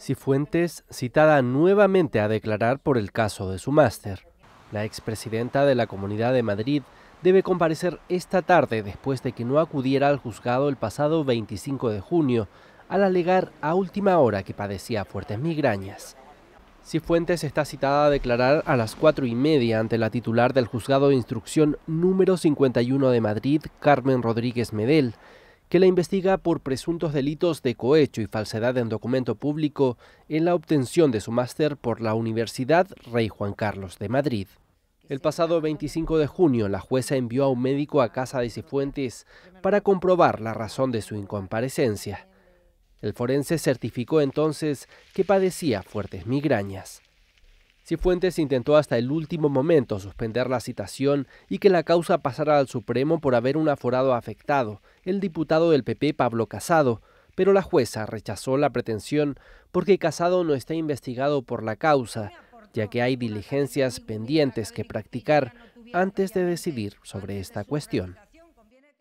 Cifuentes, citada nuevamente a declarar por el caso de su máster. La expresidenta de la Comunidad de Madrid debe comparecer esta tarde después de que no acudiera al juzgado el pasado 25 de junio, al alegar a última hora que padecía fuertes migrañas. Cifuentes está citada a declarar a las cuatro y media ante la titular del juzgado de instrucción número 51 de Madrid, Carmen Rodríguez Medel, que la investiga por presuntos delitos de cohecho y falsedad en documento público en la obtención de su máster por la Universidad Rey Juan Carlos de Madrid. El pasado 25 de junio, la jueza envió a un médico a casa de Cifuentes para comprobar la razón de su incomparecencia. El forense certificó entonces que padecía fuertes migrañas. Cifuentes intentó hasta el último momento suspender la citación y que la causa pasara al Supremo por haber un aforado afectado, el diputado del PP Pablo Casado, pero la jueza rechazó la pretensión porque Casado no está investigado por la causa, ya que hay diligencias pendientes que practicar antes de decidir sobre esta cuestión.